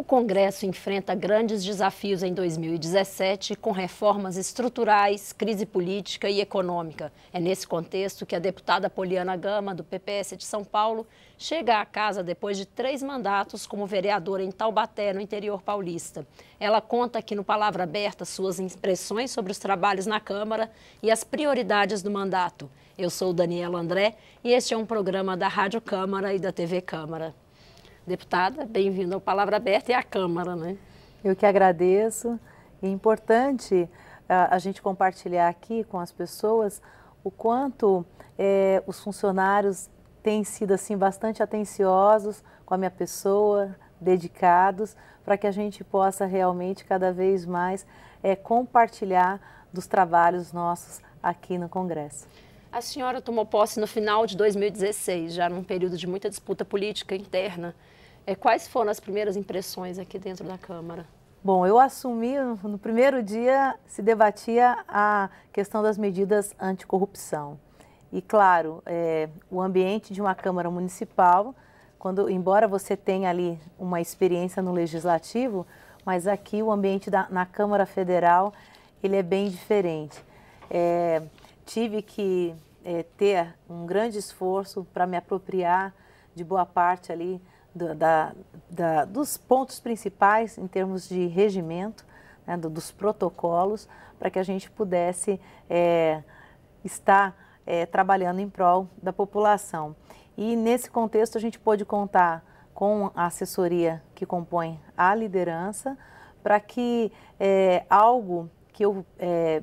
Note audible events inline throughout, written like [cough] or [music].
O Congresso enfrenta grandes desafios em 2017, com reformas estruturais, crise política e econômica. É nesse contexto que a deputada Poliana Gama, do PPS de São Paulo, chega à casa depois de três mandatos como vereadora em Taubaté, no interior paulista. Ela conta aqui no Palavra Aberta suas impressões sobre os trabalhos na Câmara e as prioridades do mandato. Eu sou Daniela André e este é um programa da Rádio Câmara e da TV Câmara. Deputada, bem-vinda ao Palavra Aberta e à Câmara, né? Eu que agradeço. É importante ah, a, gente compartilhar aqui com as pessoas o quanto é, os funcionários têm sido assim bastante atenciosos com a minha pessoa, dedicados, para que a gente possa realmente cada vez mais é, compartilhar dos trabalhos nossos aqui no Congresso. A senhora tomou posse no final de 2016, já num período de muita disputa política interna. É, quais foram as primeiras impressões aqui dentro da Câmara? Bom, eu assumi no primeiro dia se debatia a questão das medidas anticorrupção. E claro, é, o ambiente de uma Câmara Municipal, quando, embora você tenha ali uma experiência no Legislativo, mas aqui o ambiente da, na Câmara Federal ele é bem diferente. É, tive que é, ter um grande esforço para me apropriar de boa parte ali do, da, da, dos pontos principais em termos de regimento, né, do, dos protocolos, para que a gente pudesse é, estar é, trabalhando em prol da população. E nesse contexto a gente pôde contar com a assessoria que compõe a liderança para que é, algo que eu é,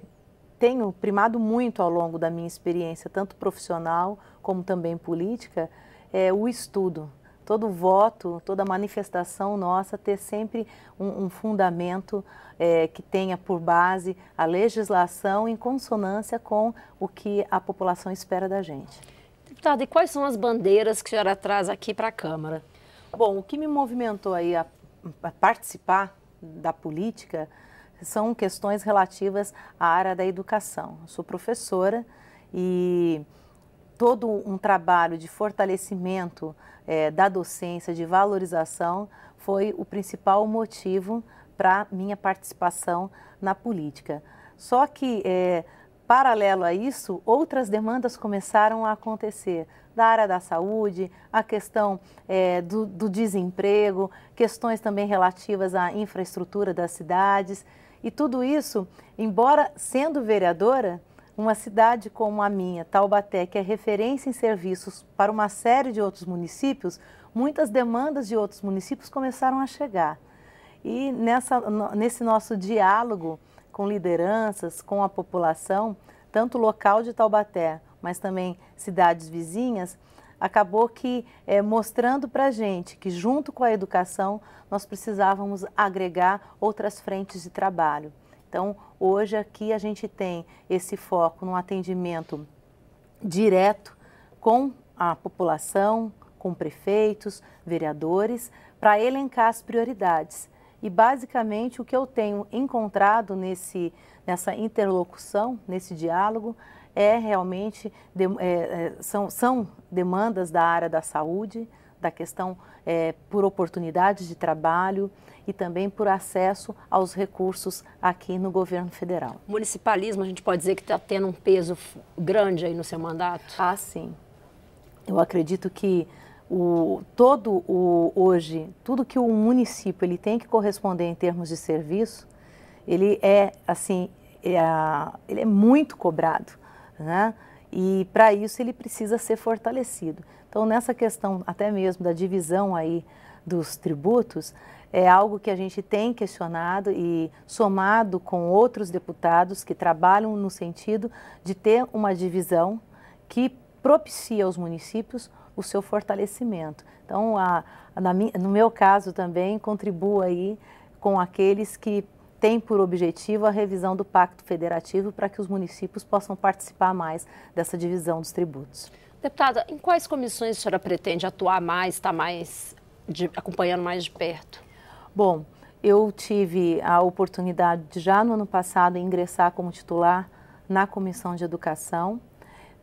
tenho primado muito ao longo da minha experiência, tanto profissional como também política, é o estudo todo voto, toda manifestação nossa ter sempre um, um fundamento é, que tenha por base a legislação em consonância com o que a população espera da gente. Deputada, e quais são as bandeiras que a senhora traz aqui para a Câmara? Bom, o que me movimentou aí a, a participar da política são questões relativas à área da educação. Eu sou professora e todo um trabalho de fortalecimento é, da docência, de valorização, foi o principal motivo para minha participação na política. Só que, é, paralelo a isso, outras demandas começaram a acontecer da área da saúde, a questão é, do, do desemprego, questões também relativas à infraestrutura das cidades. E tudo isso, embora sendo vereadora, uma cidade como a minha, Taubaté, que é referência em serviços para uma série de outros municípios, muitas demandas de outros municípios começaram a chegar. E nessa, nesse nosso diálogo com lideranças, com a população, tanto local de Taubaté, mas também cidades vizinhas, acabou que é, mostrando para a gente que junto com a educação nós precisávamos agregar outras frentes de trabalho. Então, hoje aqui a gente tem esse foco no atendimento direto com a população, com prefeitos, vereadores, para elencar as prioridades. E basicamente o que eu tenho encontrado nesse, nessa interlocução, nesse diálogo, é realmente de, é, é são, são demandas da área da saúde, da questão é, por oportunidades de trabalho e também por acesso aos recursos aqui no governo federal. O municipalismo, a gente pode dizer que está tendo um peso grande aí no seu mandato? Ah, sim. Eu acredito que o, todo o hoje, tudo que o município ele tem que corresponder em termos de serviço, ele é assim, é, ele é muito cobrado, né? e para isso ele precisa ser fortalecido. Então, nessa questão até mesmo da divisão aí dos tributos, é algo que a gente tem questionado e somado com outros deputados que trabalham no sentido de ter uma divisão que propicia aos municípios o seu fortalecimento. Então, a, a, na, no meu caso também, contribuo aí com aqueles que tem por objetivo a revisão do Pacto Federativo para que os municípios possam participar mais dessa divisão dos tributos. Deputada, em quais comissões a senhora pretende atuar mais, estar tá mais de, acompanhando mais de perto? Bom, eu tive a oportunidade de, já no ano passado ingressar como titular na Comissão de Educação.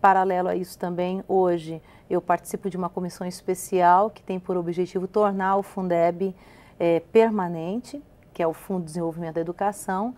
Paralelo a isso também, hoje eu participo de uma comissão especial que tem por objetivo tornar o Fundeb é, permanente que é o Fundo de Desenvolvimento da Educação,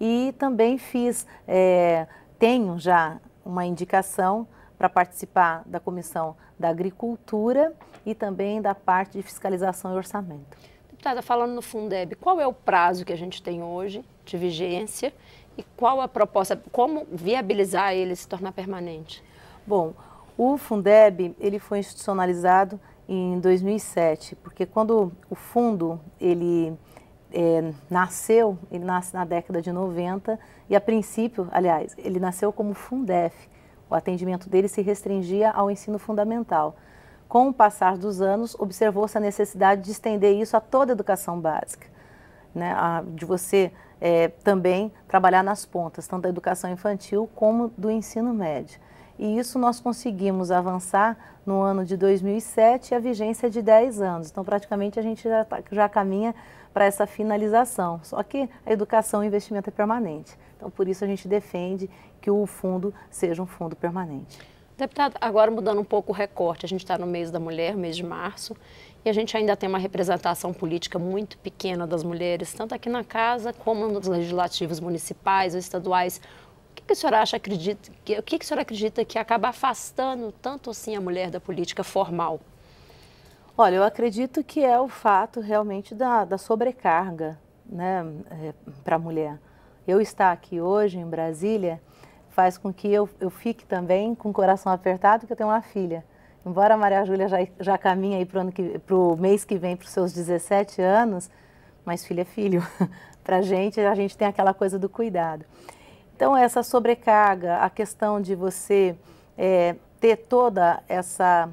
e também fiz, é, tenho já uma indicação para participar da Comissão da Agricultura e também da parte de fiscalização e orçamento. Deputada, falando no Fundeb, qual é o prazo que a gente tem hoje de vigência e qual a proposta, como viabilizar ele se tornar permanente? Bom, o Fundeb ele foi institucionalizado em 2007, porque quando o fundo ele é, nasceu, ele nasce na década de 90 e a princípio, aliás, ele nasceu como Fundef. O atendimento dele se restringia ao ensino fundamental. Com o passar dos anos, observou-se a necessidade de estender isso a toda a educação básica, né? a, de você é, também trabalhar nas pontas, tanto da educação infantil como do ensino médio e isso nós conseguimos avançar no ano de 2007 a vigência de 10 anos. Então, praticamente, a gente já, tá, já caminha para essa finalização. Só que a educação e investimento é permanente. Então, por isso a gente defende que o fundo seja um fundo permanente. Deputado, agora mudando um pouco o recorte, a gente está no mês da mulher, mês de março, e a gente ainda tem uma representação política muito pequena das mulheres, tanto aqui na casa como nos legislativos municipais ou estaduais que, que a senhora acha, acredita, que, o que, que a senhora acredita que acaba afastando tanto assim a mulher da política formal? Olha, eu acredito que é o fato realmente da, da sobrecarga né, é, eh, para a mulher. Eu estar aqui hoje em Brasília faz com que eu, eu fique também com o coração apertado, porque eu tenho uma filha. Embora a Maria Júlia já, já caminhe aí para o mês que vem, para os seus 17 anos, mas filho é filho. [laughs] para a gente, a gente tem aquela coisa do cuidado. Então, essa sobrecarga, a questão de você é, ter toda essa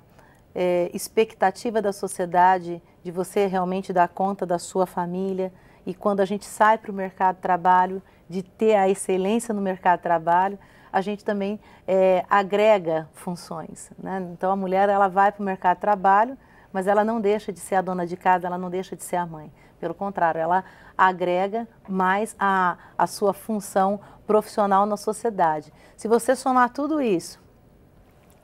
é, expectativa da sociedade, de você realmente dar conta da sua família, e quando a gente sai para o mercado de trabalho, de ter a excelência no mercado de trabalho, a gente também é, agrega funções. Né? Então, a mulher ela vai para o mercado de trabalho mas ela não deixa de ser a dona de casa, ela não deixa de ser a mãe. Pelo contrário, ela agrega mais a, a sua função profissional na sociedade. Se você somar tudo isso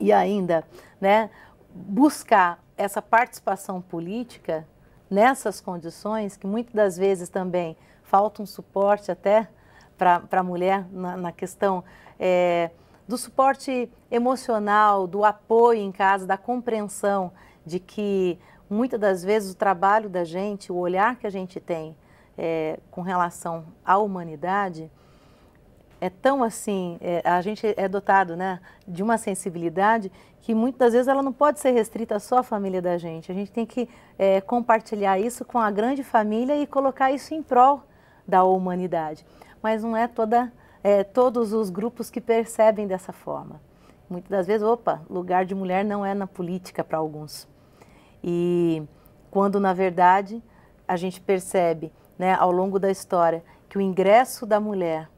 e ainda né, buscar essa participação política nessas condições, que muitas das vezes também falta um suporte até para a mulher na, na questão é, do suporte emocional, do apoio em casa, da compreensão de que muitas das vezes o trabalho da gente, o olhar que a gente tem é, com relação à humanidade, é tão assim, é, a gente é dotado né, de uma sensibilidade que muitas vezes ela não pode ser restrita só à família da gente. A gente tem que é, compartilhar isso com a grande família e colocar isso em prol da humanidade. Mas não é toda, é, todos os grupos que percebem dessa forma. Muitas das vezes, opa, lugar de mulher não é na política para alguns. E quando, na verdade, a gente percebe né, ao longo da história que o ingresso da mulher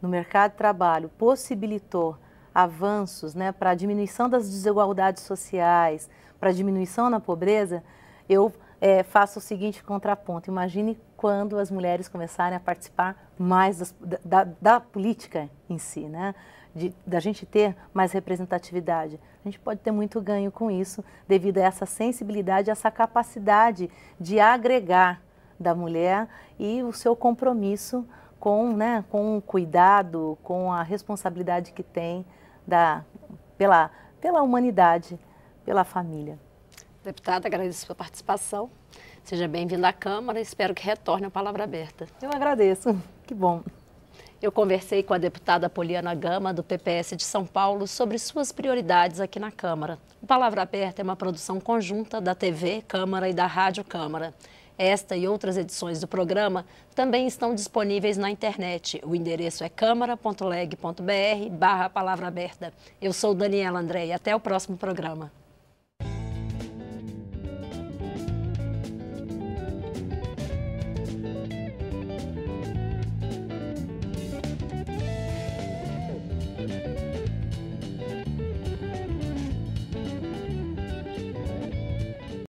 no mercado de trabalho possibilitou avanços né, para a diminuição das desigualdades sociais, para a diminuição na pobreza, eu é, faço o seguinte contraponto. Imagine quando as mulheres começarem a participar mais das, da, da política em si. Né? de, da gente ter mais representatividade. A gente pode ter muito ganho com isso, devido a essa sensibilidade, essa capacidade de agregar da mulher e o seu compromisso com, né, com o cuidado, com a responsabilidade que tem da, pela, pela humanidade, pela família. Deputada, agradeço a sua participação. Seja bem-vinda à Câmara e espero que retorne à palavra aberta. Eu agradeço. Que bom. Eu conversei com a deputada Poliana Gama, do PPS de São Paulo, sobre suas prioridades aqui na Câmara. O Palavra Aberta é uma produção conjunta da TV Câmara e da Rádio Câmara. Esta e outras edições do programa também estão disponíveis na internet. O endereço é câmara.leg.br barra palavra aberta. Eu sou Daniela André e até o próximo programa.